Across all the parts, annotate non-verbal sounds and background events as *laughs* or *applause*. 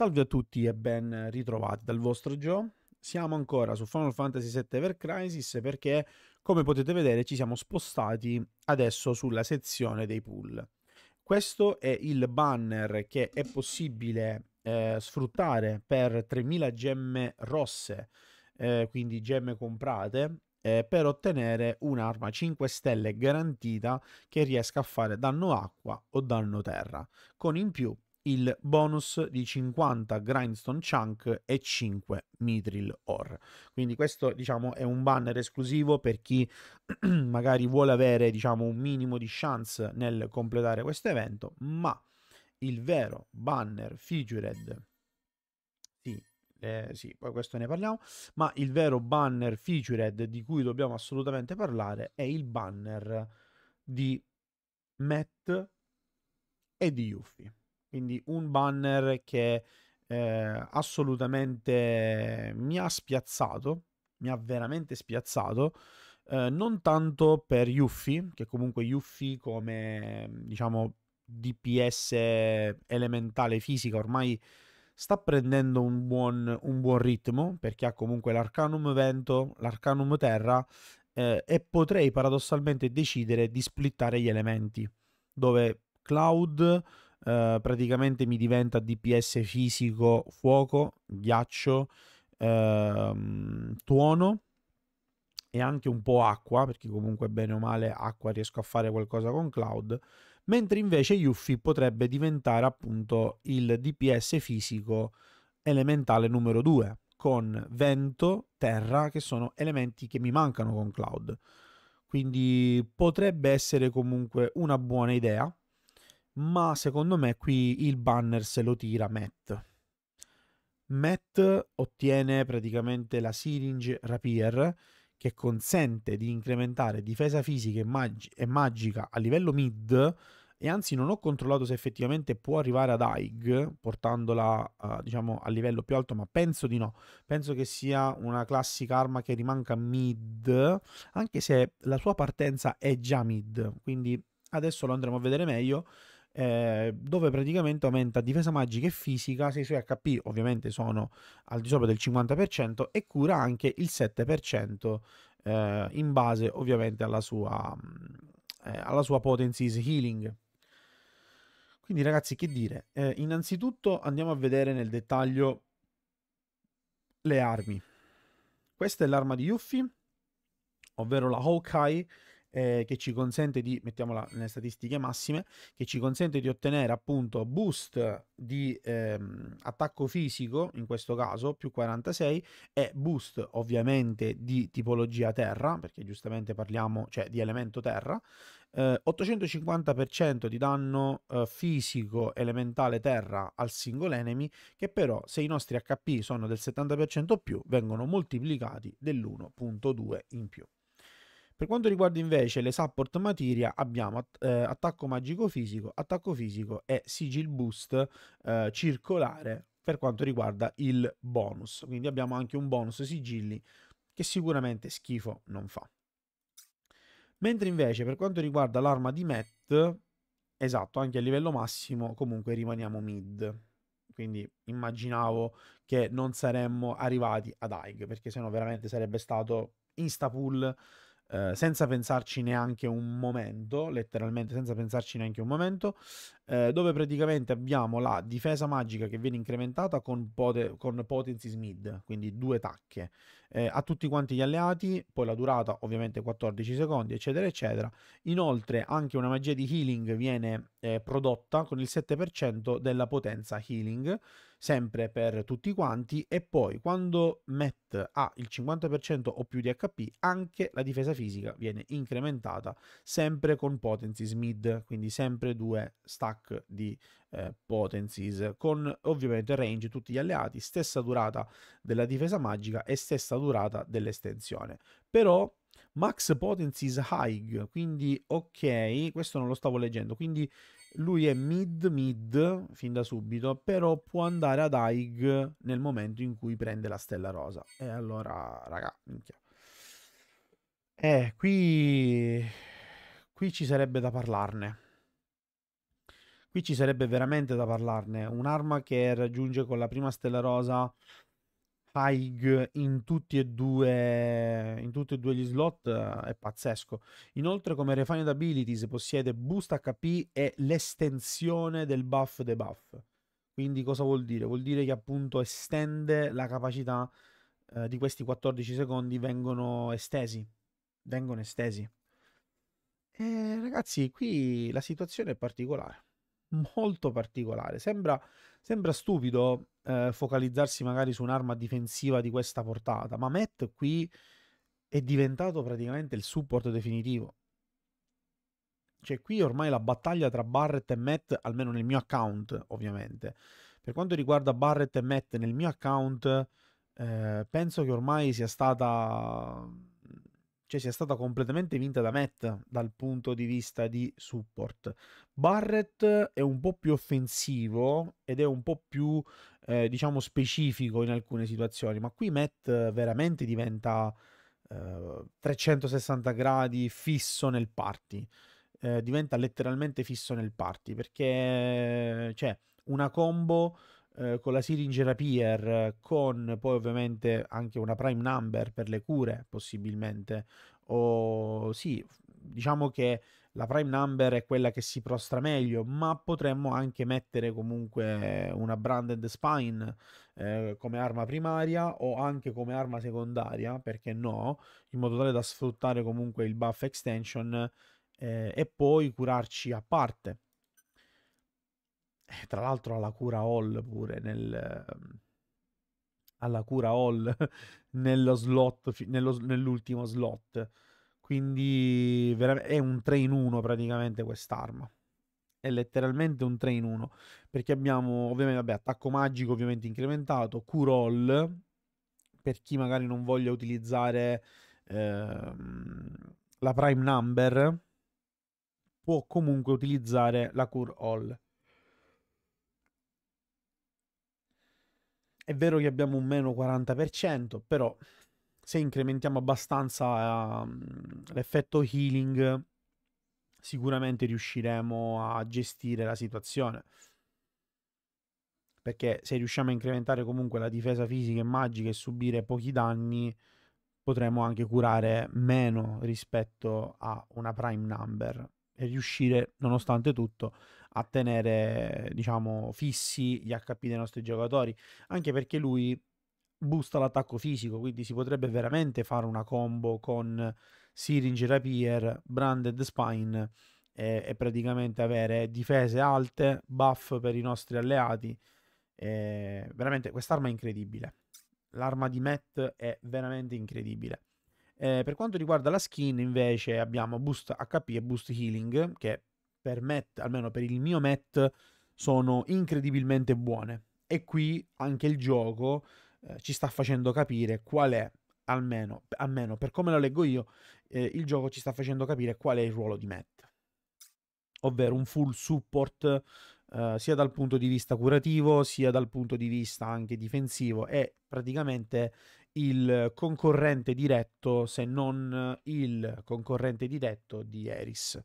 Salve a tutti e ben ritrovati dal vostro Joe. Siamo ancora su Final Fantasy VII Ever Crisis perché, come potete vedere, ci siamo spostati adesso sulla sezione dei pool. Questo è il banner che è possibile eh, sfruttare per 3000 gemme rosse, eh, quindi gemme comprate, eh, per ottenere un'arma 5 stelle garantita che riesca a fare danno acqua o danno terra, con in più il bonus di 50 grindstone chunk e 5 mithril ore. Quindi questo diciamo è un banner esclusivo per chi *clears throat* magari vuole avere diciamo un minimo di chance nel completare questo evento, ma il vero banner featured sì, eh, sì, poi questo ne parliamo, ma il vero banner featured di cui dobbiamo assolutamente parlare è il banner di Matt e di Yuffie. Quindi un banner che eh, assolutamente mi ha spiazzato, mi ha veramente spiazzato. Eh, non tanto per Yuffie, che comunque Yuffie come diciamo DPS elementale fisica ormai sta prendendo un buon, un buon ritmo perché ha comunque l'Arcanum Vento, l'Arcanum Terra eh, e potrei paradossalmente decidere di splittare gli elementi dove Cloud eh, praticamente mi diventa DPS fisico, fuoco, ghiaccio, ehm, tuono e anche un po' acqua, perché comunque bene o male acqua riesco a fare qualcosa con Cloud, mentre invece Yuffie potrebbe diventare appunto il DPS fisico elementale numero 2 con vento, terra, che sono elementi che mi mancano con cloud. Quindi potrebbe essere comunque una buona idea ma secondo me qui il banner se lo tira Matt. Matt ottiene praticamente la syringe rapier che consente di incrementare difesa fisica e, mag- e magica a livello mid e anzi non ho controllato se effettivamente può arrivare ad Haig portandola uh, diciamo a livello più alto ma penso di no penso che sia una classica arma che rimanca mid anche se la sua partenza è già mid quindi adesso lo andremo a vedere meglio eh, dove praticamente aumenta difesa magica e fisica se i suoi HP ovviamente sono al di sopra del 50% e cura anche il 7% eh, in base ovviamente alla sua, mm, eh, alla sua potencies healing. Quindi ragazzi che dire, eh, innanzitutto andiamo a vedere nel dettaglio le armi. Questa è l'arma di Yuffie, ovvero la Hawkeye eh, che ci consente di, mettiamola nelle statistiche massime, che ci consente di ottenere appunto boost di ehm, attacco fisico, in questo caso più 46, e boost ovviamente di tipologia terra, perché giustamente parliamo, cioè di elemento terra, eh, 850% di danno eh, fisico elementale terra al singolo enemy, che però se i nostri HP sono del 70% o più, vengono moltiplicati dell'1.2 in più. Per quanto riguarda invece le support materia abbiamo eh, attacco magico fisico, attacco fisico e sigil boost eh, circolare per quanto riguarda il bonus. Quindi abbiamo anche un bonus sigilli che sicuramente schifo non fa. Mentre invece per quanto riguarda l'arma di Matt, esatto, anche a livello massimo comunque rimaniamo mid. Quindi immaginavo che non saremmo arrivati ad Aig, perché sennò veramente sarebbe stato pull eh, senza pensarci neanche un momento, letteralmente senza pensarci neanche un momento, eh, dove praticamente abbiamo la difesa magica che viene incrementata con, pote- con potency smid, quindi due tacche, eh, a tutti quanti gli alleati, poi la durata ovviamente 14 secondi, eccetera, eccetera. Inoltre anche una magia di healing viene eh, prodotta con il 7% della potenza healing sempre per tutti quanti e poi quando Matt ha il 50% o più di HP anche la difesa fisica viene incrementata sempre con potencies mid quindi sempre due stack di eh, potencies con ovviamente range tutti gli alleati stessa durata della difesa magica e stessa durata dell'estensione però Max Potencies High, quindi ok, questo non lo stavo leggendo, quindi lui è mid-mid fin da subito, però può andare ad Aig nel momento in cui prende la stella rosa. E allora, raga, minchia. Eh, qui... qui ci sarebbe da parlarne. Qui ci sarebbe veramente da parlarne. Un'arma che raggiunge con la prima stella rosa Haig in tutti e due, in tutti e due gli slot è pazzesco. Inoltre, come Refined Abilities, possiede Boost HP e l'estensione del buff debuff. Quindi, cosa vuol dire? Vuol dire che appunto estende la capacità eh, di questi 14 secondi, vengono estesi. Vengono estesi. E, eh, ragazzi, qui la situazione è particolare molto particolare. Sembra, sembra stupido eh, focalizzarsi magari su un'arma difensiva di questa portata, ma Matt qui è diventato praticamente il supporto definitivo. Cioè qui ormai la battaglia tra Barrett e Matt, almeno nel mio account ovviamente. Per quanto riguarda Barrett e Matt nel mio account, eh, penso che ormai sia stata cioè sia stata completamente vinta da Matt dal punto di vista di support. Barrett è un po' più offensivo ed è un po' più, eh, diciamo, specifico in alcune situazioni, ma qui Matt veramente diventa eh, 360 gradi fisso nel party. Eh, diventa letteralmente fisso nel party perché c'è cioè, una combo eh, con la syringe rapier, con poi ovviamente anche una prime number per le cure possibilmente, o sì, diciamo che la prime number è quella che si prostra meglio, ma potremmo anche mettere comunque una branded spine eh, come arma primaria o anche come arma secondaria, perché no, in modo tale da sfruttare comunque il buff extension eh, e poi curarci a parte eh, tra l'altro alla cura Hall pure nel... Ehm, alla cura all *laughs* nello slot, nello, nell'ultimo slot. Quindi è un 3 in 1 praticamente quest'arma. È letteralmente un 3 in 1. Perché abbiamo ovviamente vabbè, attacco magico ovviamente incrementato, all per chi magari non voglia utilizzare ehm, la prime number può comunque utilizzare la cure all È vero che abbiamo un meno 40%, però se incrementiamo abbastanza uh, l'effetto healing, sicuramente riusciremo a gestire la situazione. Perché se riusciamo a incrementare comunque la difesa fisica e magica e subire pochi danni, potremo anche curare meno rispetto a una prime number e riuscire, nonostante tutto, a tenere, diciamo, fissi gli HP dei nostri giocatori, anche perché lui boosta l'attacco fisico, quindi si potrebbe veramente fare una combo con Syringe Rapier, Branded Spine e, e praticamente avere difese alte, buff per i nostri alleati. E, veramente quest'arma è incredibile. L'arma di Matt è veramente incredibile. Eh, per quanto riguarda la skin, invece, abbiamo boost HP e boost healing, che per Met, almeno per il mio Met, sono incredibilmente buone. E qui anche il gioco eh, ci sta facendo capire qual è, almeno, almeno per come lo leggo io, eh, il gioco ci sta facendo capire qual è il ruolo di Matt. Ovvero un full support eh, sia dal punto di vista curativo, sia dal punto di vista anche difensivo. È praticamente il concorrente diretto, se non il concorrente diretto di Eris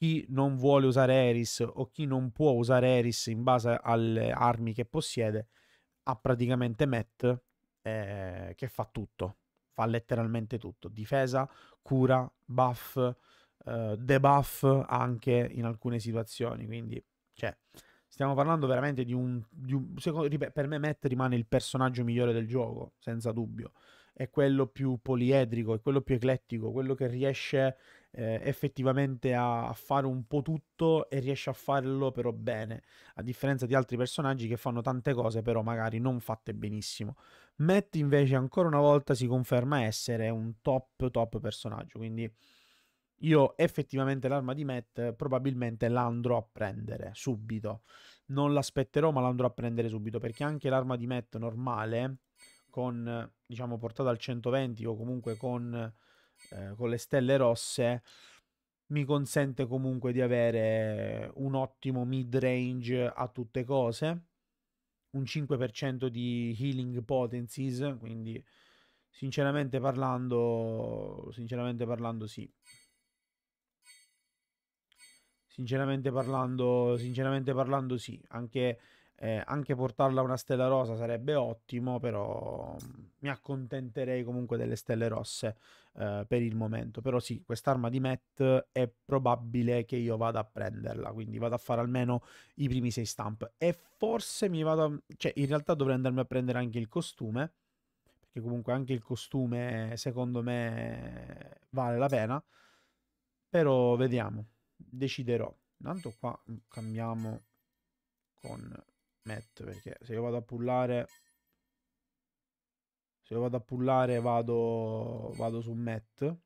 chi non vuole usare Eris o chi non può usare Eris in base alle armi che possiede, ha praticamente Matt eh, che fa tutto, fa letteralmente tutto, difesa, cura, buff, eh, debuff anche in alcune situazioni, quindi cioè, stiamo parlando veramente di un, di un secondo, per me Matt rimane il personaggio migliore del gioco, senza dubbio, è quello più poliedrico, è quello più eclettico, quello che riesce eh, effettivamente a, a, fare un po' tutto e riesce a farlo però bene, a differenza di altri personaggi che fanno tante cose però magari non fatte benissimo. Matt invece ancora una volta si conferma essere un top top personaggio, quindi io effettivamente l'arma di Matt probabilmente la andrò a prendere subito. Non l'aspetterò, ma l'andrò a prendere subito perché anche l'arma di Matt normale con diciamo portata al 120 o comunque con eh, con le stelle rosse mi consente comunque di avere un ottimo mid range a tutte cose, un 5% di healing potencies, quindi sinceramente parlando, sinceramente parlando sì. Sinceramente parlando, sinceramente parlando sì, anche eh, anche portarla una stella rosa sarebbe ottimo, però mhmm, mi accontenterei comunque delle stelle rosse eh, per il momento. Però sì, quest'arma di Matt è probabile che io vada a prenderla, quindi vado a fare almeno i primi 6 stamp. E forse mi vado a... Mhmm, cioè in realtà dovrei andarmi a prendere anche il costume, perché comunque anche il costume secondo me vale la pena. Però vediamo, deciderò. Intanto qua mhmm, cambiamo con metto perché se io vado a pullare se io vado a pullare vado, vado su Met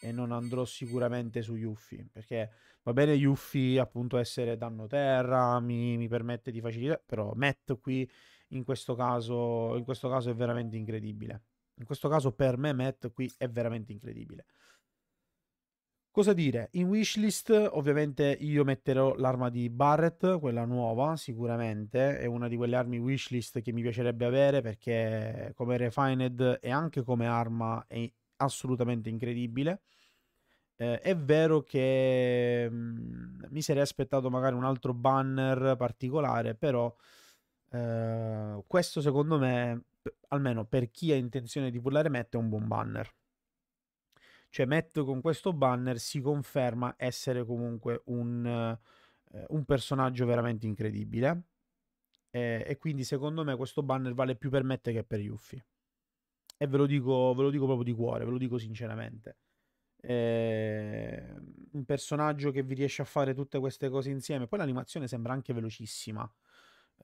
e non andrò sicuramente su Yuffie perché va bene Yuffie appunto essere danno terra mi, mi permette di facilità però Met qui in questo caso in questo caso è veramente incredibile in questo caso per me Met qui è veramente incredibile Cosa dire? In wishlist ovviamente io metterò l'arma di Barrett, quella nuova sicuramente, è una di quelle armi wishlist che mi piacerebbe avere perché come refined e anche come arma è assolutamente incredibile. Eh, è vero che mh, mm, mi sarei aspettato magari un altro banner particolare, però eh, questo secondo me, almeno per chi ha intenzione di pullare mette, è un buon banner cioè Matt con questo banner si conferma essere comunque un, eh, un personaggio veramente incredibile eh, e quindi secondo me questo banner vale più per Matt che per Yuffie e ve lo dico, ve lo dico proprio di cuore, ve lo dico sinceramente. Eh, un personaggio che vi riesce a fare tutte queste cose insieme. Poi l'animazione sembra anche velocissima.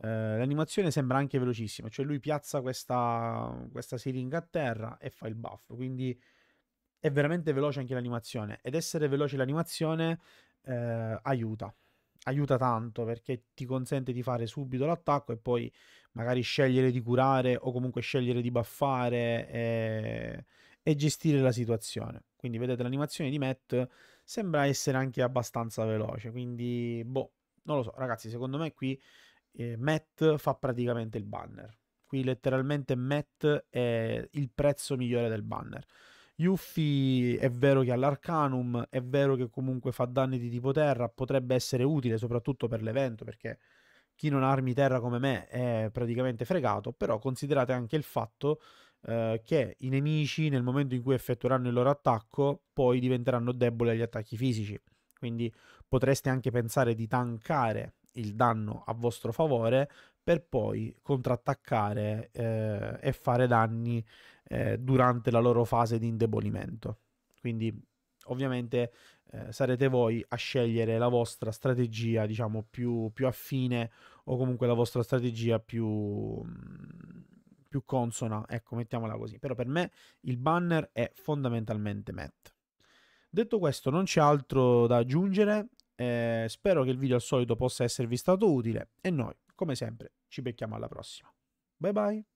Eh, l'animazione sembra anche velocissima, cioè lui piazza questa, questa siringa a terra e fa il buff. Quindi è veramente veloce anche l'animazione ed essere veloce l'animazione eh, aiuta aiuta tanto perché ti consente di fare subito l'attacco e poi magari scegliere di curare o comunque scegliere di buffare e, e gestire la situazione. Quindi vedete l'animazione di Matt sembra essere anche abbastanza veloce, quindi boh, non lo so ragazzi, secondo me qui eh, Matt fa praticamente il banner. Qui letteralmente Matt è il prezzo migliore del banner. Yuffie è vero che ha l'Arcanum, è vero che comunque fa danni di tipo terra, potrebbe essere utile soprattutto per l'evento perché chi non ha armi terra come me è praticamente fregato, però considerate anche il fatto eh, che i nemici nel momento in cui effettueranno il loro attacco poi diventeranno deboli agli attacchi fisici, quindi potreste anche pensare di tankare il danno a vostro favore per poi contrattaccare eh, e fare danni eh, durante la loro fase di indebolimento. Quindi ovviamente eh, sarete voi a scegliere la vostra strategia, diciamo, più, più, affine o comunque la vostra strategia più, mm, più consona, ecco, mettiamola così. Però per me il banner è fondamentalmente MET. Detto questo, non c'è altro da aggiungere. Eh, spero che il video al solito possa esservi stato utile e noi, come sempre, ci becchiamo alla prossima. Bye bye!